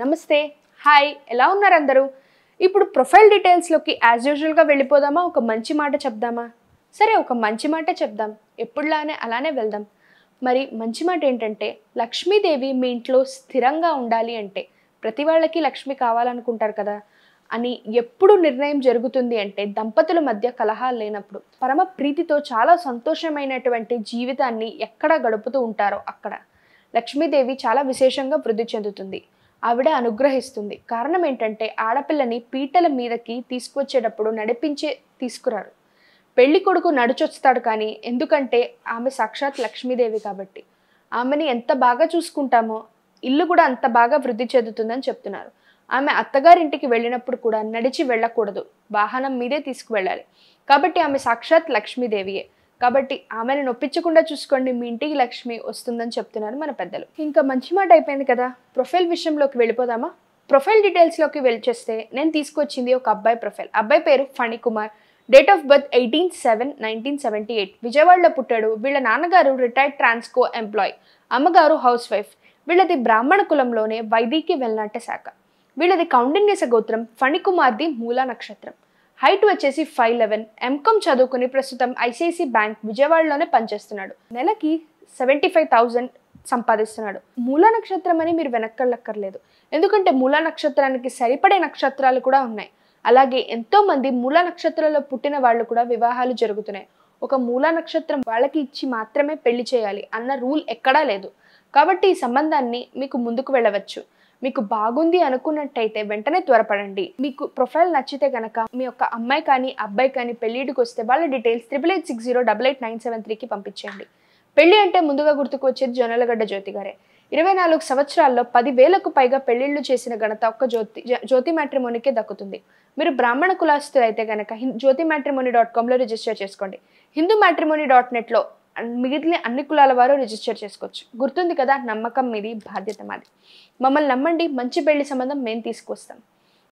నమస్తే హాయ్ ఎలా ఉన్నారు అందరూ ఇప్పుడు ప్రొఫైల్ డీటెయిల్స్లోకి యాజ్ యూజువల్గా వెళ్ళిపోదామా ఒక మంచి మాట చెప్దామా సరే ఒక మంచి మాట చెప్దాం ఎప్పుడులానే అలానే వెళ్దాం మరి మంచి మాట ఏంటంటే లక్ష్మీదేవి మీ ఇంట్లో స్థిరంగా ఉండాలి అంటే ప్రతి వాళ్ళకి లక్ష్మి కావాలనుకుంటారు కదా అని ఎప్పుడు నిర్ణయం జరుగుతుంది అంటే దంపతుల మధ్య కలహాలు లేనప్పుడు పరమ ప్రీతితో చాలా సంతోషమైనటువంటి జీవితాన్ని ఎక్కడ గడుపుతూ ఉంటారో అక్కడ లక్ష్మీదేవి చాలా విశేషంగా వృద్ధి చెందుతుంది ఆవిడ అనుగ్రహిస్తుంది కారణం ఏంటంటే ఆడపిల్లని పీటల మీదకి తీసుకువచ్చేటప్పుడు నడిపించే తీసుకురారు పెళ్లి కొడుకు నడుచొస్తాడు కానీ ఎందుకంటే ఆమె సాక్షాత్ లక్ష్మీదేవి కాబట్టి ఆమెని ఎంత బాగా చూసుకుంటామో ఇల్లు కూడా అంత బాగా వృద్ధి చెందుతుందని చెప్తున్నారు ఆమె అత్తగారింటికి వెళ్ళినప్పుడు కూడా నడిచి వెళ్ళకూడదు వాహనం మీదే తీసుకువెళ్ళాలి కాబట్టి ఆమె సాక్షాత్ లక్ష్మీదేవియే కాబట్టి ఆమెను నొప్పించకుండా చూసుకోండి మీ ఇంటికి లక్ష్మి వస్తుందని చెప్తున్నారు మన పెద్దలు ఇంకా మంచి మాట అయిపోయింది కదా ప్రొఫైల్ విషయంలోకి వెళ్ళిపోదామా ప్రొఫైల్ డీటెయిల్స్లోకి వెళ్ళిచేస్తే నేను తీసుకొచ్చింది ఒక అబ్బాయి ప్రొఫైల్ అబ్బాయి పేరు Phani Kumar date of birth eighteen seven nineteen seventy eight విజయవాడలో పుట్టాడు వీళ్ళ నాన్నగారు రిటైర్డ్ ట్రాన్స్కో ఎంప్లాయ్ అమ్మగారు హౌస్ వైఫ్ వీళ్ళది బ్రాహ్మణ కులంలోనే వైదీకి వెళ్ళినట్టే శాఖ వీళ్ళది కౌండిన్యస గోత్రం ఫణికుమార్ది మూలా నక్షత్రం హైట్ వచ్చేసి ఫైవ్ లెవెన్ ఎంకామ్ చదువుకుని ప్రస్తుతం ఐసిఐసి బ్యాంక్ విజయవాడలోనే పనిచేస్తున్నాడు నెలకి సెవెంటీ ఫైవ్ థౌజండ్ సంపాదిస్తున్నాడు మూల నక్షత్రం అని మీరు వెనక్కర్లక్కర్లేదు ఎందుకంటే మూల నక్షత్రానికి సరిపడే నక్షత్రాలు కూడా ఉన్నాయి అలాగే ఎంతోమంది మూల నక్షత్రంలో పుట్టిన వాళ్ళు కూడా వివాహాలు జరుగుతున్నాయి ఒక మూల నక్షత్రం వాళ్ళకి ఇచ్చి మాత్రమే పెళ్లి చేయాలి అన్న రూల్ ఎక్కడా లేదు కాబట్టి ఈ సంబంధాన్ని మీకు ముందుకు వెళ్ళవచ్చు మీకు బాగుంది అనుకున్నట్టయితే వెంటనే త్వరపడండి మీకు ప్రొఫైల్ నచ్చితే గనక మీ యొక్క అమ్మాయి కానీ అబ్బాయి కానీ పెళ్లిడికి వస్తే వాళ్ళ details triple eight six zero double eight nine seven త్రీకి పంపించండి పెళ్లి అంటే ముందుగా గుర్తుకు వచ్చేది జొన్నలగడ్డ జ్యోతి గారే ఇరవై నాలుగు సంవత్సరాల్లో పదివేలకు పైగా పెళ్లిళ్లు చేసిన ఘనత ఒక్క జ్యోతి జ్యోతి మ్యాట్రిమోనికే దక్కుతుంది మీరు బ్రాహ్మణ కులాస్తులు అయితే గనక జ్యోతి మ్యాట్రిమోని డాట్ కామ్లో రిజిస్టర్ చేసుకోండి హిందూ మ్యాట్రిమోని డాట్ నెట్లో మిగిలిన అన్ని కులాల వారు రిజిస్టర్ చేసుకోవచ్చు గుర్తుంది కదా నమ్మకం మీది బాధ్యత మాది మమ్మల్ని నమ్మండి మంచి పెళ్లి సంబంధం మేము తీసుకొస్తాం